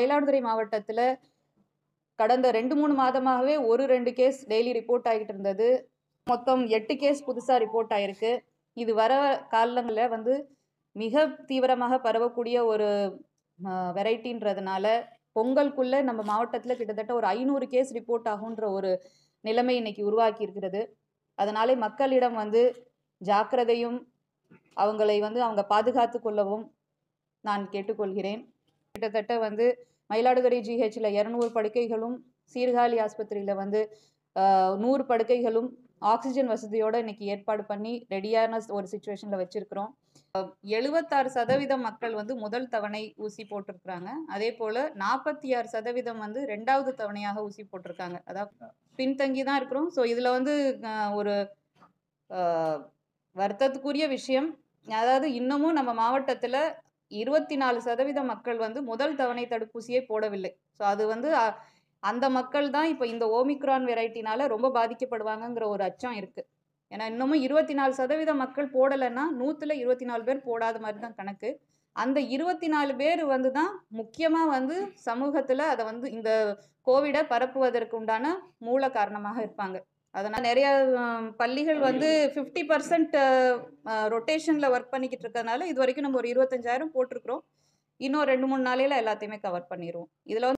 மயிலாடுதுறை மாவட்டத்தில் கடந்த ரெண்டு மூணு மாதமாகவே ஒரு ரெண்டு கேஸ் டெய்லி ரிப்போர்ட் ஆகிட்டு இருந்தது மொத்தம் எட்டு கேஸ் புதுசாக ரிப்போர்ட் ஆகிருக்கு இது வர காலங்களில் வந்து மிக தீவிரமாக பரவக்கூடிய ஒரு வெரைட்டின்றதுனால பொங்கலுக்குள்ளே நம்ம மாவட்டத்தில் கிட்டத்தட்ட ஒரு ஐநூறு கேஸ் ரிப்போர்ட் ஆகுன்ற ஒரு நிலைமை இன்னைக்கு உருவாக்கி இருக்கிறது அதனாலே மக்களிடம் வந்து ஜாக்கிரதையும் அவங்களை வந்து அவங்க பாதுகாத்து கொள்ளவும் நான் கேட்டுக்கொள்கிறேன் கிட்டத்தட்ட வந்து மயிலாடுதுறை ஜிஹெச்சில் இரநூறு படுக்கைகளும் சீர்காழி ஆஸ்பத்திரியில் வந்து நூறு படுக்கைகளும் ஆக்சிஜன் வசதியோடு இன்னைக்கு ஏற்பாடு பண்ணி ரெடியான ஒரு சுச்சுவேஷனில் வச்சிருக்கிறோம் எழுபத்தாறு சதவீதம் மக்கள் வந்து முதல் தவணை ஊசி போட்டிருக்கிறாங்க அதே போல் நாற்பத்தி ஆறு சதவீதம் வந்து ரெண்டாவது தவணையாக ஊசி போட்டிருக்காங்க அதாவது பின்தங்கி தான் இருக்கிறோம் ஸோ இதில் வந்து ஒரு வருத்தத்துக்குரிய விஷயம் அதாவது இன்னமும் நம்ம மாவட்டத்தில் இருபத்தி நாலு சதவீத மக்கள் வந்து முதல் தவணை தடுப்பூசியே போடவில்லை ஸோ அது வந்து அந்த மக்கள் தான் இப்போ இந்த ஓமிக்ரான் வெரைட்டினால ரொம்ப பாதிக்கப்படுவாங்கங்கிற ஒரு அச்சம் இருக்கு ஏன்னா இன்னமும் இருபத்தி நாலு சதவீத மக்கள் போடலைன்னா நூற்றுல இருபத்தி நாலு பேர் போடாத மாதிரி தான் கணக்கு அந்த இருபத்தி நாலு பேர் வந்து தான் முக்கியமாக வந்து சமூகத்தில் அதை வந்து இந்த கோவிடை பரப்புவதற்கு உண்டான மூல காரணமாக இருப்பாங்க அதனால் நிறையா பள்ளிகள் வந்து ஃபிஃப்டி பர்சன்ட் ரொட்டேஷனில் ஒர்க் பண்ணிக்கிட்டு இருக்கிறதுனால இது வரைக்கும் நம்ம ஒரு இருபத்தஞ்சாயிரம் போட்டிருக்கிறோம் இன்னும் ரெண்டு மூணு நாளையில் எல்லாத்தையுமே கவர் பண்ணிடுவோம் இதில் வந்து